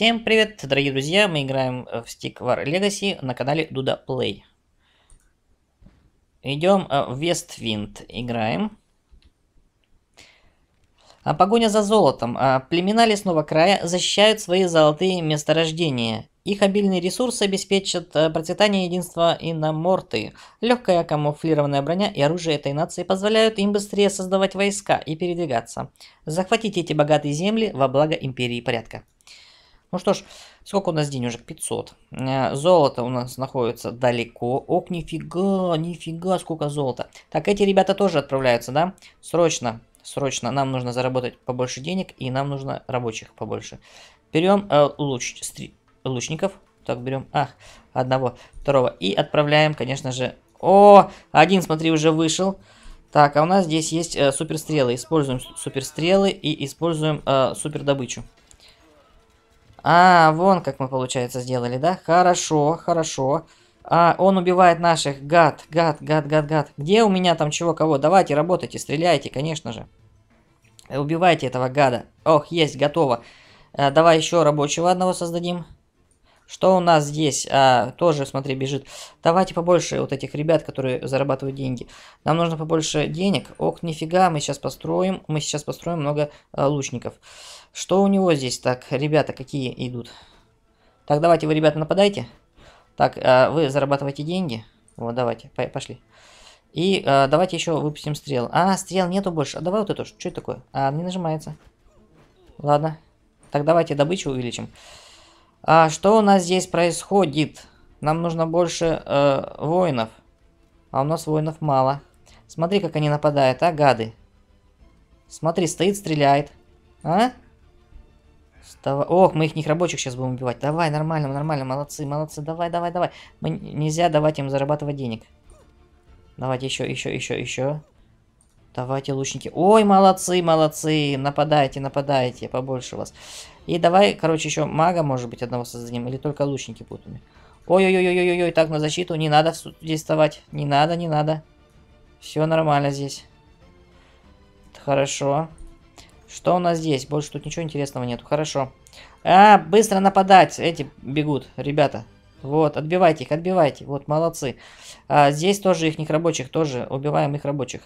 Всем привет, дорогие друзья! Мы играем э, в Stick War Legacy на канале Duda Play. Идем э, в Вествинд, играем. А погоня за золотом. А племена лесного края защищают свои золотые месторождения. Их обильные ресурсы обеспечат э, процветание единства иноморты. Легкая камуфлированная броня и оружие этой нации позволяют им быстрее создавать войска и передвигаться. Захватите эти богатые земли во благо империи порядка. Ну что ж, сколько у нас денежек? 500. Э, золото у нас находится далеко. Ок, нифига, нифига, сколько золота. Так, эти ребята тоже отправляются, да? Срочно, срочно. Нам нужно заработать побольше денег, и нам нужно рабочих побольше. Берем э, луч, стри, лучников. Так, берем, ах, одного, второго. И отправляем, конечно же... О, один, смотри, уже вышел. Так, а у нас здесь есть э, суперстрелы. Используем суперстрелы и используем э, супердобычу. добычу. А, вон как мы, получается, сделали, да? Хорошо, хорошо. А, он убивает наших. Гад, гад, гад, гад, гад. Где у меня там чего, кого? Давайте, работайте, стреляйте, конечно же. Убивайте этого гада. Ох, есть, готово. А, давай еще рабочего одного создадим. Что у нас здесь? А, тоже, смотри, бежит. Давайте побольше вот этих ребят, которые зарабатывают деньги. Нам нужно побольше денег. Ох, нифига, мы сейчас построим. Мы сейчас построим много а, лучников. Что у него здесь? Так, ребята какие идут? Так, давайте вы, ребята, нападайте. Так, а, вы зарабатываете деньги. Вот, давайте, пошли. И а, давайте еще выпустим стрел. А, стрел нету больше. А давай вот эту. Что это такое? А, не нажимается. Ладно. Так, давайте добычу увеличим. А что у нас здесь происходит? Нам нужно больше э, воинов. А у нас воинов мало. Смотри, как они нападают, а, гады. Смотри, стоит, стреляет. А? Встава... Ох, мы их них рабочих сейчас будем убивать. Давай, нормально, нормально, молодцы, молодцы. Давай, давай, давай. Мы... Нельзя давать им зарабатывать денег. Давайте еще, еще, еще, еще. Давайте, лучники. Ой, молодцы, молодцы. Нападайте, нападайте. Побольше вас. И давай, короче, еще мага, может быть, одного создадим. Или только лучники путаны. Ой-ой-ой-ой-ой, так, на защиту. Не надо действовать, Не надо, не надо. Все нормально здесь. Хорошо. Что у нас здесь? Больше тут ничего интересного нету. Хорошо. А, быстро нападать. Эти бегут, ребята. Вот, отбивайте их, отбивайте. Вот, молодцы. А, здесь тоже их рабочих тоже. Убиваем их рабочих.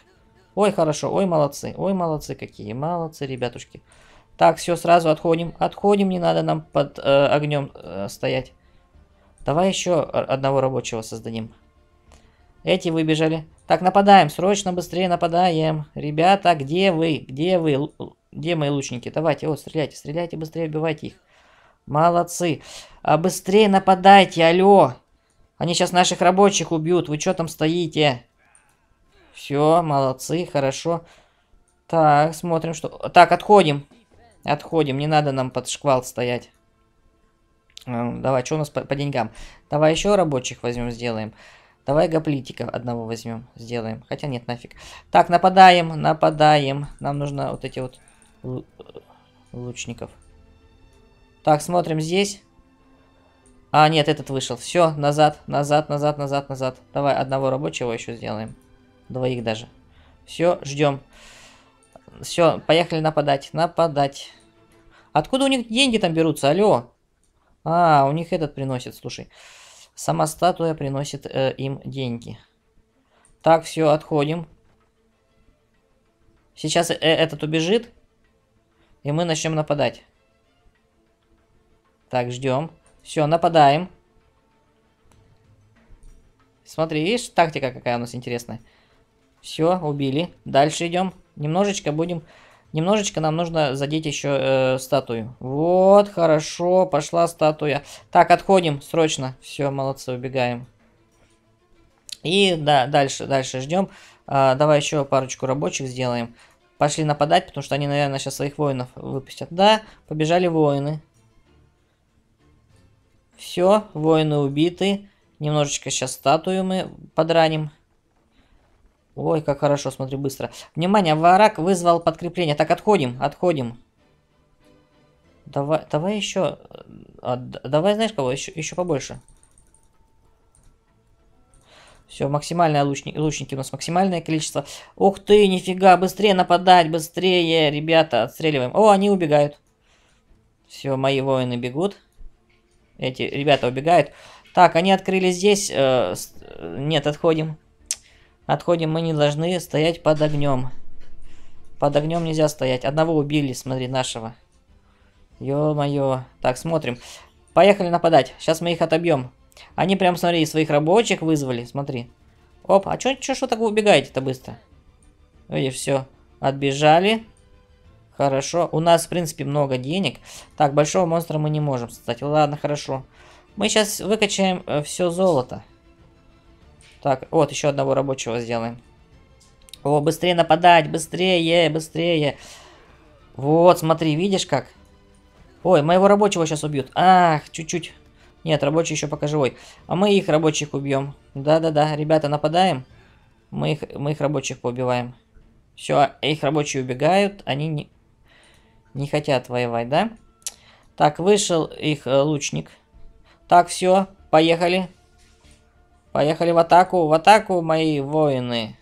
Ой, хорошо, ой, молодцы, ой, молодцы, какие молодцы, ребятушки. Так, все, сразу отходим. Отходим, не надо нам под э, огнем э, стоять. Давай еще одного рабочего создадим. Эти выбежали. Так, нападаем, срочно, быстрее нападаем. Ребята, где вы? Где вы? Где мои лучники? Давайте, вот, стреляйте, стреляйте, быстрее убивайте их. Молодцы. А быстрее нападайте, алло. Они сейчас наших рабочих убьют, вы что там стоите? Все, молодцы, хорошо. Так, смотрим, что... Так, отходим. Отходим, не надо нам под шквал стоять. Эм, давай, что у нас по, по деньгам? Давай еще рабочих возьмем, сделаем. Давай гоплитика одного возьмем, сделаем. Хотя нет, нафиг. Так, нападаем, нападаем. Нам нужно вот эти вот э, лучников. Так, смотрим здесь. А, нет, этот вышел. Все, назад, назад, назад, назад, назад. Давай одного рабочего еще сделаем. Двоих даже. Все, ждем. Все, поехали нападать. Нападать. Откуда у них деньги там берутся? Алло. А, у них этот приносит, слушай. Сама статуя приносит э, им деньги. Так, все, отходим. Сейчас э этот убежит. И мы начнем нападать. Так, ждем. Все, нападаем. Смотри, видишь, тактика какая у нас интересная. Все, убили. Дальше идем. Немножечко будем... Немножечко нам нужно задеть еще э, статую. Вот, хорошо, пошла статуя. Так, отходим срочно. Все, молодцы, убегаем. И да, дальше, дальше ждем. А, давай еще парочку рабочих сделаем. Пошли нападать, потому что они, наверное, сейчас своих воинов выпустят. Да, побежали воины. Все, воины убиты. Немножечко сейчас статую мы подраним. Ой, как хорошо, смотри, быстро. Внимание, враг вызвал подкрепление. Так, отходим, отходим. Давай, давай еще... А, давай, знаешь кого? Еще, еще побольше. Все, максимальное лучник, лучники у нас максимальное количество. Ух ты, нифига, быстрее нападать, быстрее, ребята, отстреливаем. О, они убегают. Все, мои воины бегут. Эти ребята убегают. Так, они открыли здесь. Э, э нет, отходим. Отходим, мы не должны стоять под огнем. Под огнем нельзя стоять. Одного убили, смотри, нашего. Ё-моё. Так, смотрим. Поехали нападать. Сейчас мы их отобьем. Они прям, смотри, своих рабочих вызвали, смотри. Оп, а чё, чё, что так убегаете-то быстро? Видишь, все, отбежали. Хорошо, у нас, в принципе, много денег. Так, большого монстра мы не можем, кстати. Ладно, хорошо. Мы сейчас выкачаем э, все золото. Так, вот еще одного рабочего сделаем. О, быстрее нападать, быстрее, быстрее. Вот, смотри, видишь как? Ой, моего рабочего сейчас убьют. Ах, чуть-чуть. Нет, рабочий еще пока живой. А мы их рабочих убьем. Да-да-да, ребята, нападаем. Мы их, мы их рабочих поубиваем. Все, их рабочие убегают. Они не, не хотят воевать, да? Так, вышел их э, лучник. Так, все, поехали. Поехали в атаку, в атаку, мои воины.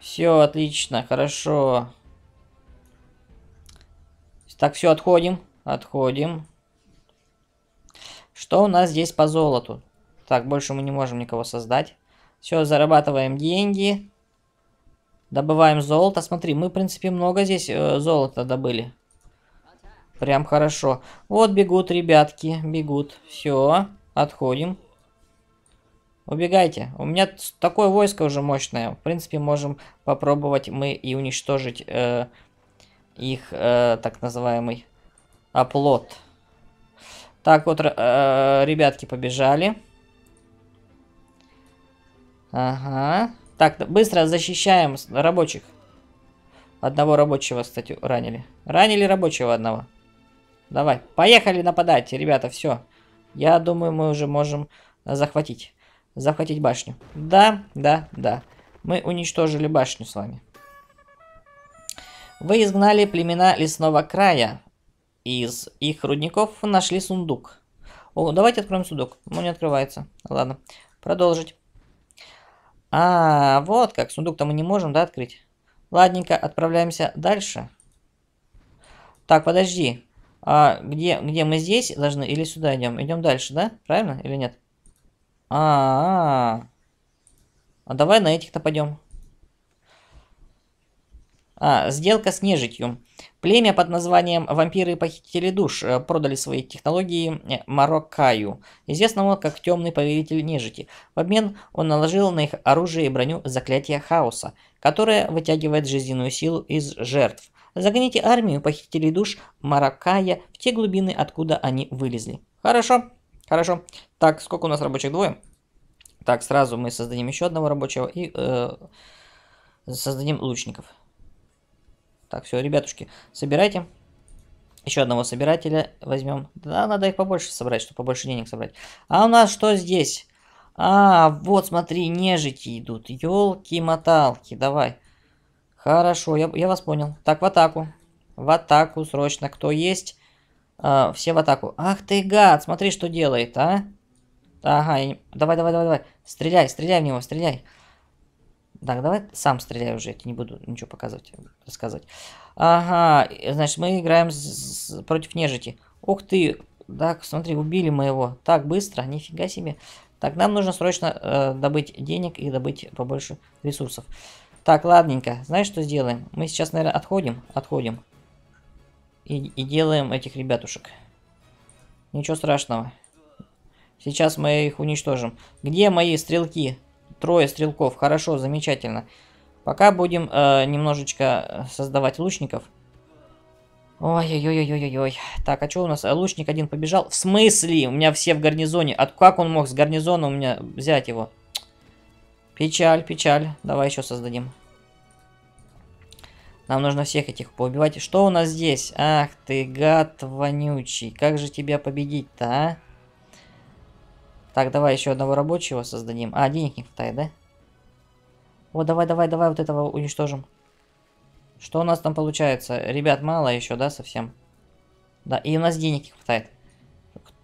Все отлично, хорошо. Так, все, отходим, отходим. Что у нас здесь по золоту? Так, больше мы не можем никого создать. Все, зарабатываем деньги. Добываем золото. Смотри, мы, в принципе, много здесь э, золота добыли. Прям хорошо. Вот бегут ребятки, бегут. Все, отходим. Убегайте. У меня такое войско уже мощное. В принципе, можем попробовать мы и уничтожить э, их э, так называемый оплот. Так вот, э, ребятки побежали. Ага. Так, быстро защищаем рабочих. Одного рабочего, кстати, ранили. Ранили рабочего одного. Давай, поехали нападать, ребята, все. Я думаю, мы уже можем э, захватить. Захватить башню. Да, да, да. Мы уничтожили башню с вами. Вы изгнали племена лесного края. Из их рудников нашли сундук. О, давайте откроем сундук. Он не открывается. Ладно, продолжить. А, вот как. Сундук-то мы не можем, да, открыть? Ладненько, отправляемся дальше. Так, подожди. А, где, где мы здесь должны? Или сюда идем? Идем дальше, да? Правильно или нет? А, -а, -а. а давай на этих то пойдем. А, сделка с нежитью. Племя под названием «Вампиры похитили душ» продали свои технологии Мароккаю, известному как «Темный повелитель нежити». В обмен он наложил на их оружие и броню заклятие хаоса, которое вытягивает жизненную силу из жертв. Загоните армию похитителей душ Мароккая в те глубины, откуда они вылезли. Хорошо, Хорошо. Так, сколько у нас рабочих? Двое? Так, сразу мы создадим еще одного рабочего и э, создадим лучников. Так, все, ребятушки, собирайте. Еще одного собирателя возьмем. Да, надо их побольше собрать, чтобы побольше денег собрать. А у нас что здесь? А, вот, смотри, нежити идут. Елки-моталки, давай. Хорошо, я, я вас понял. Так, в атаку. В атаку срочно. Кто есть? А, все в атаку. Ах ты гад, смотри, что делает, а. Ага, я не... давай, давай, давай, давай. Стреляй, стреляй в него, стреляй. Так, давай сам стреляй уже, я тебе не буду ничего показывать, рассказывать. Ага, значит, мы играем с, с, против нежити. Ух ты, так, смотри, убили мы его так быстро, нифига себе. Так, нам нужно срочно э, добыть денег и добыть побольше ресурсов. Так, ладненько, знаешь, что сделаем? Мы сейчас, наверное, отходим, отходим и, и делаем этих ребятушек. Ничего страшного. Сейчас мы их уничтожим. Где мои стрелки? Трое стрелков. Хорошо, замечательно. Пока будем э, немножечко создавать лучников. Ой-ой-ой-ой-ой-ой. Так, а что у нас? Э, лучник один побежал. В смысле? У меня все в гарнизоне. От как он мог с гарнизона у меня взять его? Печаль, печаль. Давай еще создадим. Нам нужно всех этих поубивать. Что у нас здесь? Ах ты, гад вонючий. Как же тебя победить-то, а? Так, давай еще одного рабочего создадим. А, денег не хватает, да? Вот, давай, давай, давай вот этого уничтожим. Что у нас там получается? Ребят, мало еще, да, совсем? Да, и у нас денег не хватает.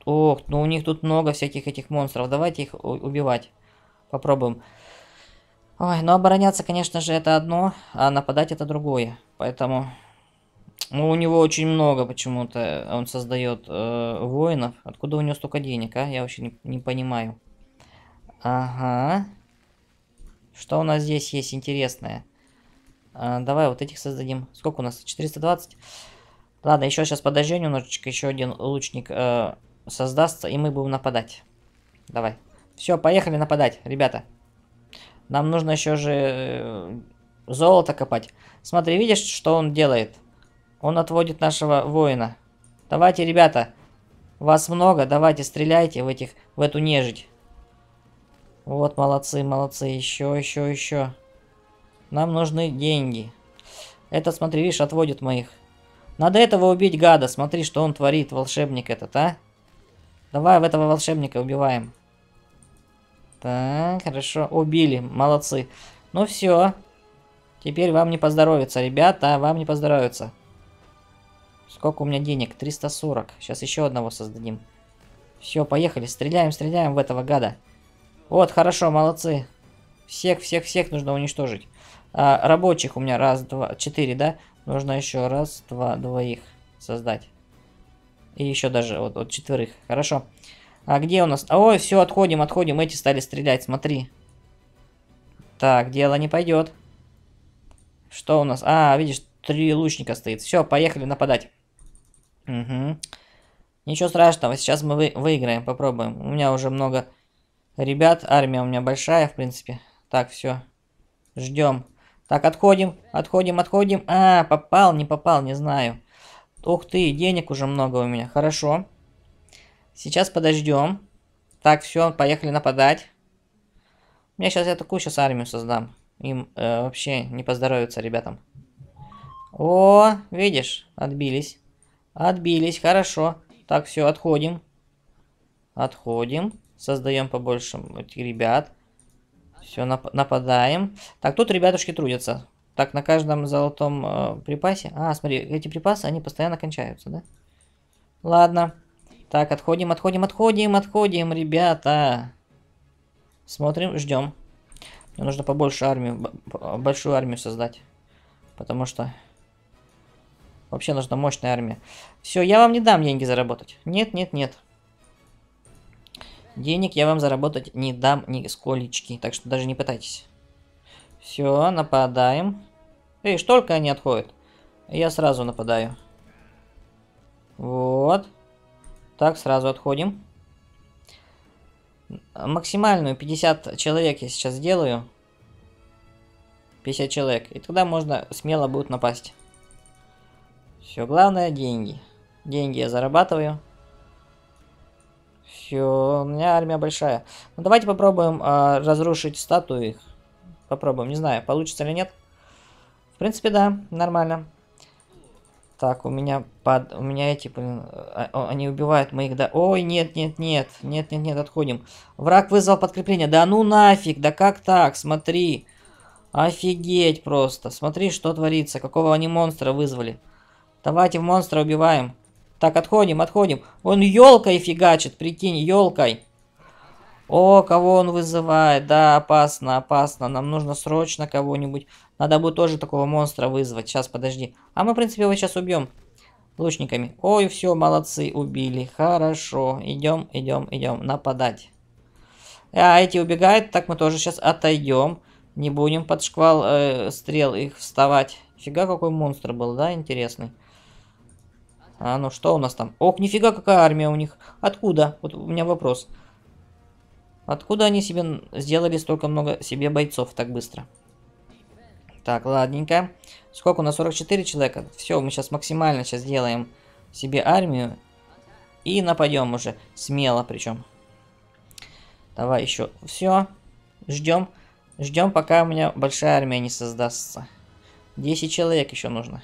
Ох, ну у них тут много всяких этих монстров. Давайте их убивать. Попробуем. Ой, но ну, обороняться, конечно же, это одно, а нападать это другое. Поэтому... Ну, у него очень много почему-то. Э, он создает э, воинов. Откуда у него столько денег, а? Я вообще не, не понимаю. Ага. Что у нас здесь есть интересное? А, давай вот этих создадим. Сколько у нас? 420? Ладно, еще сейчас подожди немножечко. Еще один лучник э, создастся, и мы будем нападать. Давай. Все, поехали нападать, ребята. Нам нужно еще же э, золото копать. Смотри, видишь, что он делает? Он отводит нашего воина. Давайте, ребята, вас много, давайте стреляйте в этих, в эту нежить. Вот, молодцы, молодцы, еще, еще, еще. Нам нужны деньги. Это, смотри, видишь, отводит моих. Надо этого убить гада, смотри, что он творит, волшебник этот, а? Давай в этого волшебника убиваем. Так, хорошо, убили, молодцы. Ну все, теперь вам не поздоровится, ребята, вам не поздоровится. Сколько у меня денег? 340. Сейчас еще одного создадим. Все, поехали, стреляем, стреляем в этого гада. Вот, хорошо, молодцы. Всех, всех, всех нужно уничтожить. А, рабочих у меня раз, два, четыре, да? Нужно еще раз, два, двоих создать. И еще даже вот, вот четверых. Хорошо. А где у нас? Ой, все, отходим, отходим. Эти стали стрелять, смотри. Так, дело не пойдет. Что у нас? А, видишь, три лучника стоит. Все, поехали нападать. Угу. Ничего страшного, сейчас мы вы выиграем, попробуем. У меня уже много ребят, армия у меня большая, в принципе. Так, все. Ждем. Так, отходим, отходим, отходим. А, попал, не попал, не знаю. Ух ты, денег уже много у меня, хорошо. Сейчас подождем. Так, все, поехали нападать. У меня сейчас я такую сейчас армию создам. Им э, вообще не поздоровится, ребятам. О, видишь, отбились. Отбились, хорошо. Так, все, отходим. Отходим. Создаем побольше этих ребят. Все, нап нападаем. Так, тут ребятушки трудятся. Так, на каждом золотом э, припасе... А, смотри, эти припасы, они постоянно кончаются, да? Ладно. Так, отходим, отходим, отходим, отходим, ребята. Смотрим, ждем. Мне нужно побольше армию, большую армию создать. Потому что... Вообще нужна мощная армия. Все, я вам не дам деньги заработать. Нет, нет, нет. Денег я вам заработать не дам ни сколечки, так что даже не пытайтесь. Все, нападаем. Эй, что только они отходят? Я сразу нападаю. Вот. Так, сразу отходим. Максимальную 50 человек я сейчас сделаю. 50 человек. И тогда можно смело будет напасть. Все, главное деньги. Деньги я зарабатываю. Все, у меня армия большая. Ну давайте попробуем э, разрушить статуи. Попробуем, не знаю, получится или нет. В принципе, да, нормально. Так, у меня под... У меня эти, блин... А, они убивают моих... Да... Ой, нет, нет, нет. Нет, нет, нет, отходим. Враг вызвал подкрепление. Да ну нафиг, да как так? Смотри. Офигеть просто. Смотри, что творится. Какого они монстра вызвали. Давайте монстра убиваем. Так, отходим, отходим. Он елкой фигачит, прикинь, елкой. О, кого он вызывает? Да, опасно, опасно. Нам нужно срочно кого-нибудь. Надо будет тоже такого монстра вызвать. Сейчас, подожди. А мы, в принципе, его сейчас убьем лучниками. Ой, все, молодцы, убили. Хорошо, идем, идем, идем, нападать. А эти убегают, так мы тоже сейчас отойдем. Не будем под шквал э, стрел их вставать. Фига, какой монстр был, да, интересный. А ну что у нас там? Ох, нифига, какая армия у них. Откуда? Вот у меня вопрос. Вопрос. Откуда они себе сделали столько много себе бойцов так быстро? Так, ладненько. Сколько у нас? 44 человека. Все, мы сейчас максимально сейчас сделаем себе армию. И нападем уже. Смело причем. Давай еще. Все. Ждем. Ждем, пока у меня большая армия не создастся. 10 человек еще нужно.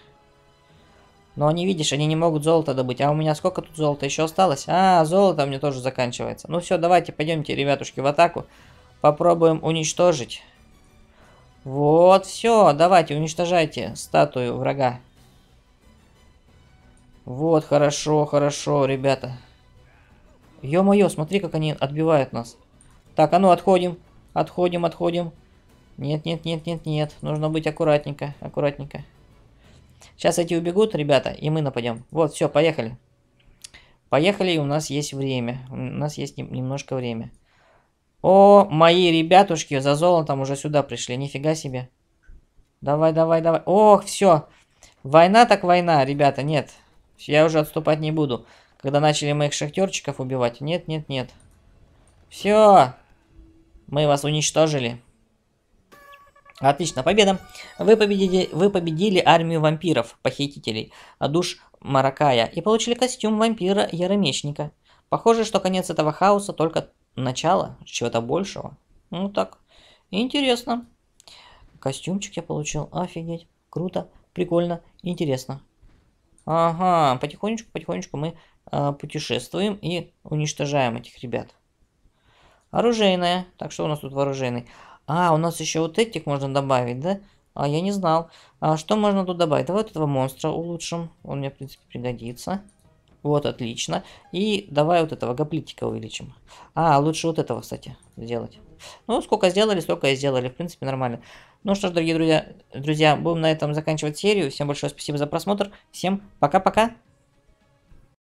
Но они, видишь, они не могут золото добыть. А у меня сколько тут золота еще осталось? А, золото мне тоже заканчивается. Ну все, давайте, пойдемте, ребятушки, в атаку. Попробуем уничтожить. Вот, все, давайте, уничтожайте статую врага. Вот, хорошо, хорошо, ребята. Ё-моё, смотри, как они отбивают нас. Так, а ну, отходим, отходим, отходим. Нет, нет, нет, нет, нет, нужно быть аккуратненько, аккуратненько. Сейчас эти убегут, ребята, и мы нападем. Вот, все, поехали. Поехали, у нас есть время. У нас есть немножко время. О, мои ребятушки за золотом уже сюда пришли. Нифига себе. Давай, давай, давай. Ох, все. Война так война, ребята, нет. Я уже отступать не буду. Когда начали моих шахтерчиков убивать. Нет, нет, нет. Все. Мы вас уничтожили. Отлично, победа. Вы победили, вы победили армию вампиров, похитителей, душ Маракая и получили костюм вампира Яромечника. Похоже, что конец этого хаоса только начало чего-то большего. Ну так, интересно. Костюмчик я получил, офигеть, круто, прикольно, интересно. Ага, потихонечку, потихонечку мы э, путешествуем и уничтожаем этих ребят. Оружейное, так что у нас тут вооруженный. А, у нас еще вот этих можно добавить, да? А, я не знал. А что можно тут добавить? Давай вот этого монстра улучшим. Он мне, в принципе, пригодится. Вот, отлично. И давай вот этого гоплитика увеличим. А, лучше вот этого, кстати, сделать. Ну, сколько сделали, столько и сделали. В принципе, нормально. Ну что ж, дорогие друзья, друзья, будем на этом заканчивать серию. Всем большое спасибо за просмотр. Всем пока-пока.